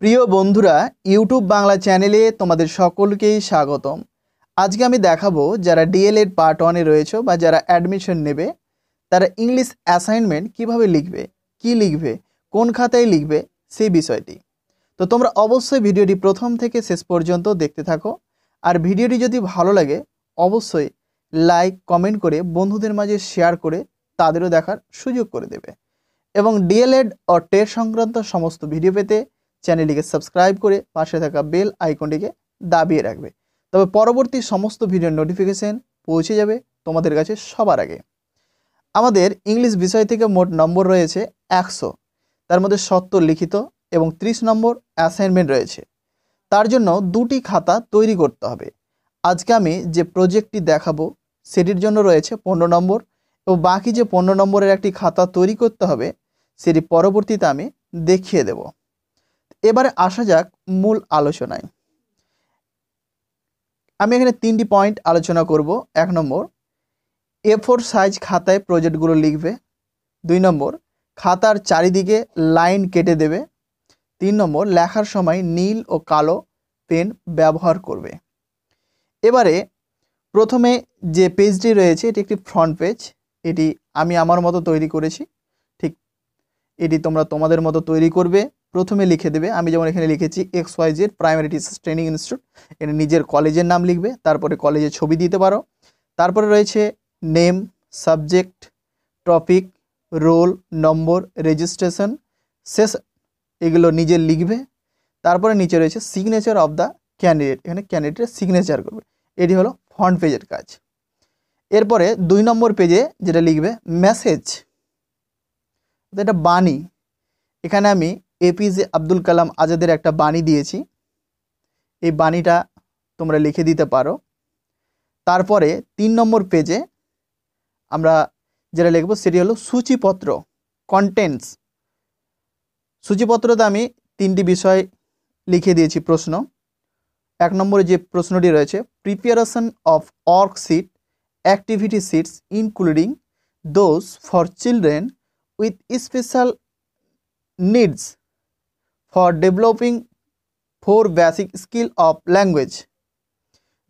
প্রিয় বন্ধুরা ইউটিউব বাংলা চ্যানেলে তোমাদের সকলকেই স্বাগতম আজকে আমি দেখাবো যারা ডিএলএড পার্ট ওয়ানে রয়েছে বা যারা অ্যাডমিশন নেবে তারা ইংলিশ অ্যাসাইনমেন্ট কিভাবে লিখবে কি লিখবে কোন খাতায় লিখবে সেই বিষয়টি তো তোমরা অবশ্যই ভিডিওটি প্রথম থেকে শেষ পর্যন্ত দেখতে থাকো আর ভিডিওটি যদি ভালো লাগে অবশ্যই লাইক কমেন্ট করে বন্ধুদের মাঝে শেয়ার করে তাদেরও দেখার সুযোগ করে দেবে এবং ডিএলএড ও টেট সংক্রান্ত সমস্ত ভিডিও পেতে চ্যানেলটিকে সাবস্ক্রাইব করে পাশে থাকা বেল আইকনটিকে দাবিয়ে রাখবে তবে পরবর্তী সমস্ত ভিডিওর নোটিফিকেশান পৌঁছে যাবে তোমাদের কাছে সবার আগে আমাদের ইংলিশ বিষয় থেকে মোট নম্বর রয়েছে একশো তার মধ্যে সত্তর লিখিত এবং 30 নম্বর অ্যাসাইনমেন্ট রয়েছে তার জন্য দুটি খাতা তৈরি করতে হবে আজকে আমি যে প্রজেক্টটি দেখাবো সেটির জন্য রয়েছে পনেরো নম্বর এবং বাকি যে পনেরো নম্বরের একটি খাতা তৈরি করতে হবে সেটি পরবর্তীতে আমি দেখিয়ে দেবো এবারে আসা যাক মূল আলোচনায় আমি এখানে তিনটি পয়েন্ট আলোচনা করব এক নম্বর এ ফোর সাইজ খাতায় প্রজেক্টগুলো লিখবে দুই নম্বর খাতার চারিদিকে লাইন কেটে দেবে তিন নম্বর লেখার সময় নীল ও কালো পেন ব্যবহার করবে এবারে প্রথমে যে পেজটি রয়েছে এটি একটি ফ্রন্ট পেজ এটি আমি আমার মতো তৈরি করেছি এটি তোমরা তোমাদের মতো তৈরি করবে প্রথমে লিখে দেবে আমি যেমন এখানে লিখেছি X Y Z primary teachers training institute এটা নিজের কলেজের নাম লিখবে তারপরে কলেজে ছবি দিতে পারো তারপরে রয়েছে name subject topic roll number registration শেষ এগুলো নিজের লিখবে তারপরে নিচে রয়েছে সিগনেচার অব দ্য ক্যান্ডিডেট এখানে ক্যান্ডিডেটের সিগনেচার করবে এটি হলো ফ্রন্ট পেজের কাজ এরপরে দুই নম্বর পেজে যেটা লিখবে মেসেজ এটা বাণী এখানে আমি এপিজে আব্দুল কালাম আজাদের একটা বাণী দিয়েছি এই বাণীটা তোমরা লিখে দিতে পারো তারপরে তিন নম্বর পেজে আমরা যেটা লিখব সেটি হলো সূচিপত্র কন্টেন্টস সূচিপত্রতে আমি তিনটি বিষয় লিখে দিয়েছি প্রশ্ন এক নম্বরে যে প্রশ্নটি রয়েছে preparation of work sheet activity sheets including those for children with special needs for developing four basic skill of language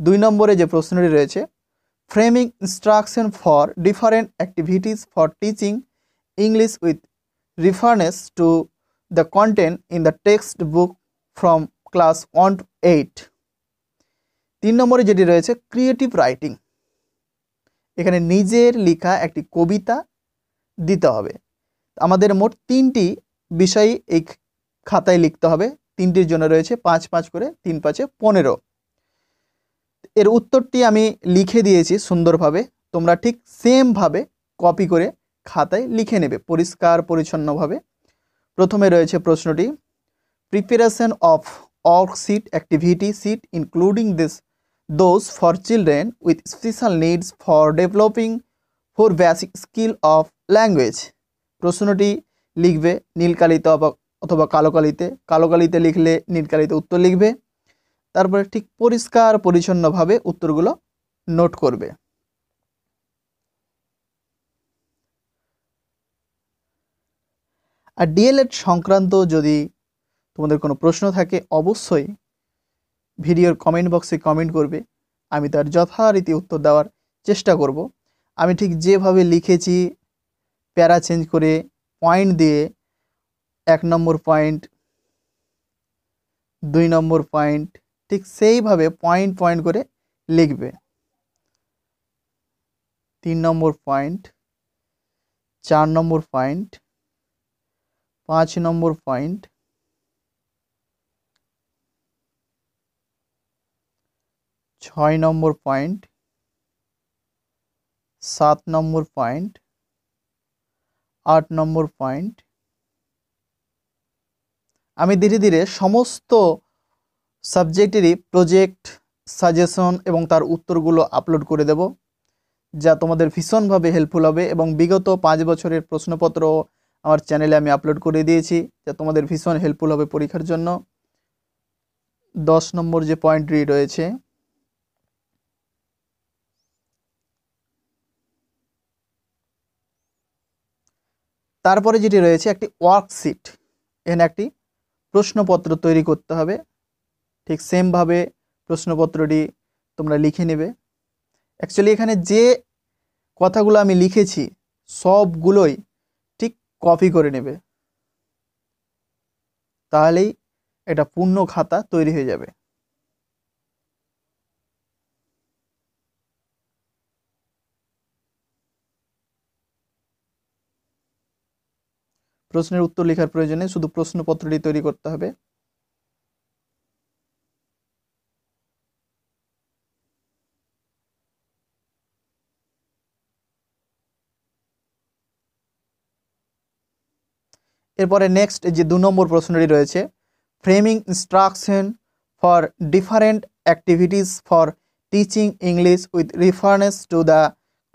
দুই নম্বরে যে প্রশ্নটি রয়েছে framing instruction for different activities for teaching English with reference to the content in the text book from class one to eight তিন নম্বরে যেটি রয়েছে creative writing এখানে নিজের লেখা একটি কবিতা দিতে হবে আমাদের মোট তিনটি বিষয় এই খাতায় লিখতে হবে তিনটির জন্য রয়েছে পাঁচ পাঁচ করে তিন পাঁচে পনেরো এর উত্তরটি আমি লিখে দিয়েছি সুন্দরভাবে তোমরা ঠিক সেমভাবে কপি করে খাতায় লিখে নেবে পরিষ্কার পরিচ্ছন্নভাবে প্রথমে রয়েছে প্রশ্নটি preparation of work sheet activity sheet including this those for children with special needs for developing for basic skill of language প্রশ্নটি লিখবে নীলকালিতে অথবা কালো কালিতে লিখলে নীলকালিতে উত্তর লিখবে তারপরে ঠিক পরিষ্কার পরিচ্ছন্নভাবে উত্তরগুলো নোট করবে আর ডিএলএড সংক্রান্ত যদি তোমাদের কোনো প্রশ্ন থাকে অবশ্যই ভিডিওর কমেন্ট বক্সে কমেন্ট করবে আমি তার যথারীতি উত্তর দেওয়ার চেষ্টা করব আমি ঠিক যেভাবে লিখেছি প্যারা চেঞ্জ করে পয়েন্ট দিয়ে এক নম্বর পয়েন্ট দুই নম্বর পয়েন্ট ঠিক সেইভাবে পয়েন্ট পয়েন্ট করে লিখবে তিন নম্বর পয়েন্ট চার নম্বর পয়েন্ট পাঁচ নম্বর পয়েন্ট ছয় নম্বর পয়েন্ট সাত নম্বর পয়েন্ট আট নম্বর পয়েন্ট আমি ধীরে ধীরে সমস্ত সাবজেক্টেরই প্রজেক্ট সাজেশন এবং তার উত্তরগুলো আপলোড করে দেব যা তোমাদের ভীষণভাবে হেল্পফুল হবে এবং বিগত পাঁচ বছরের প্রশ্নপত্র আমার চ্যানেলে আমি আপলোড করে দিয়েছি যা তোমাদের ভীষণ হেল্পফুল হবে পরীক্ষার জন্য দশ নম্বর যে পয়েন্টটি রয়েছে তারপরে যেটি রয়েছে একটি ওয়ার্কশিট এখানে একটি প্রশ্নপত্র তৈরি করতে হবে ঠিক সেমভাবে প্রশ্নপত্রটি তোমরা লিখে নেবে অ্যাকচুয়ালি এখানে যে কথাগুলো আমি লিখেছি সবগুলোই ঠিক কপি করে নেবে তাহলেই এটা পূর্ণ খাতা তৈরি হয়ে যাবে প্রশ্নের উত্তর লেখার প্রয়োজনে শুধু প্রশ্নপত্রটি তৈরি করতে হবে এরপরে নেক্সট যে দু নম্বর প্রশ্নটি রয়েছে framing instruction for different activities for teaching English with reference to the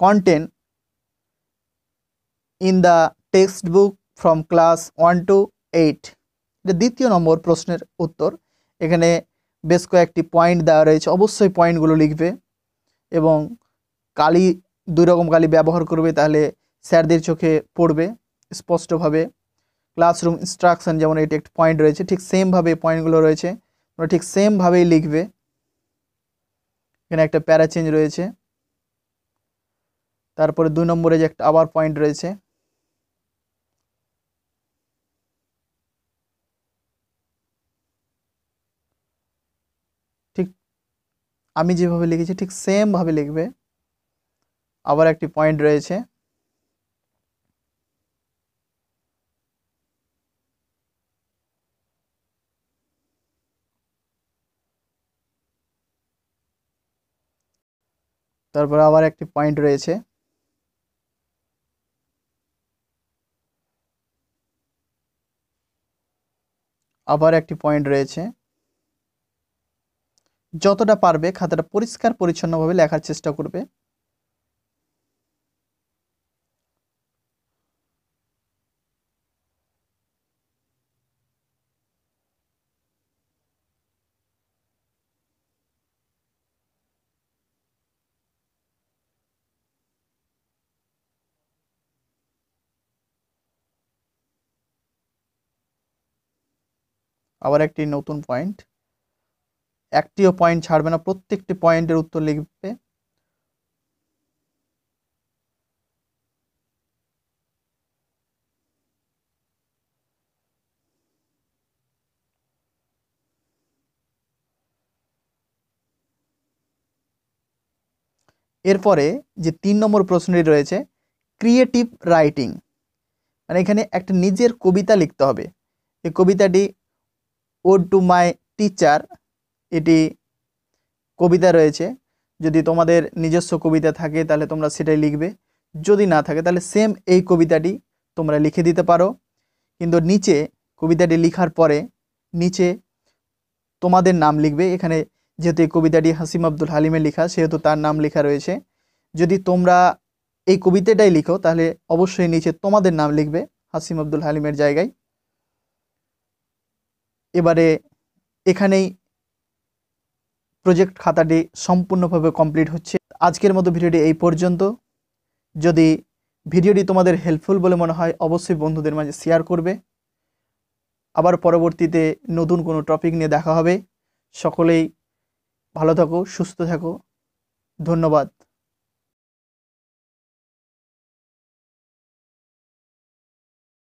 content in the text book from class one to eight এটা দ্বিতীয় নম্বর প্রশ্নের উত্তর এখানে বেশ কয়েকটি পয়েন্ট দেওয়া রয়েছে অবশ্যই পয়েন্টগুলো লিখবে এবং কালি দুই রকম কালি ব্যবহার করবে তাহলে স্যারদের চোখে পড়বে স্পষ্টভাবে ক্লাসরুম ইনস্ট্রাকশন যেমন এটি একটি পয়েন্ট রয়েছে ঠিক সেমভাবে পয়েন্টগুলো রয়েছে তোমরা ঠিক সেমভাবেই লিখবে এখানে একটা প্যারা চেঞ্জ রয়েছে তারপরে দুই নম্বরে যে একটা আবার পয়েন্ট রয়েছে আমি যেভাবে লিখেছি ঠিক সেমভাবে লিখবে আবার একটি পয়েন্ট রয়েছে তারপর আবার একটি পয়েন্ট রয়েছে আবার একটি পয়েন্ট রয়েছে যতটা পারবে খাতাটা পরিষ্কার পরিচ্ছন্নভাবে লেখার চেষ্টা করবে আবার একটি নতুন পয়েন্ট একটিও পয়েন্ট ছাড়বে না প্রত্যেকটি পয়েন্টের উত্তর লিখবে এরপরে যে তিন নম্বর প্রশ্নটি রয়েছে ক্রিয়েটিভ রাইটিং মানে এখানে একটা নিজের কবিতা লিখতে হবে এই কবিতাটি ওড টু মাই টিচার এটি কবিতা রয়েছে যদি তোমাদের নিজস্ব কবিতা থাকে তাহলে তোমরা সেটাই লিখবে যদি না থাকে তাহলে সেম এই কবিতাটি তোমরা লিখে দিতে পারো কিন্তু নিচে কবিতাটি লিখার পরে নিচে তোমাদের নাম লিখবে এখানে যেহেতু এই কবিতাটি হাসিম আব্দুল হালিমের লেখা সেহেতু তার নাম লেখা রয়েছে যদি তোমরা এই কবিতাটাই লিখো তাহলে অবশ্যই নিচে তোমাদের নাম লিখবে হাসিম আব্দুল হালিমের জায়গায় এবারে এখানেই প্রজেক্ট খাতাটি সম্পূর্ণভাবে কমপ্লিট হচ্ছে আজকের মতো ভিডিওটি এই পর্যন্ত যদি ভিডিওটি তোমাদের হেল্পফুল বলে মনে হয় অবশ্যই বন্ধুদের মাঝে শেয়ার করবে আবার পরবর্তীতে নতুন কোনো টপিক নিয়ে দেখা হবে সকলেই ভালো থাকো সুস্থ থাকো ধন্যবাদ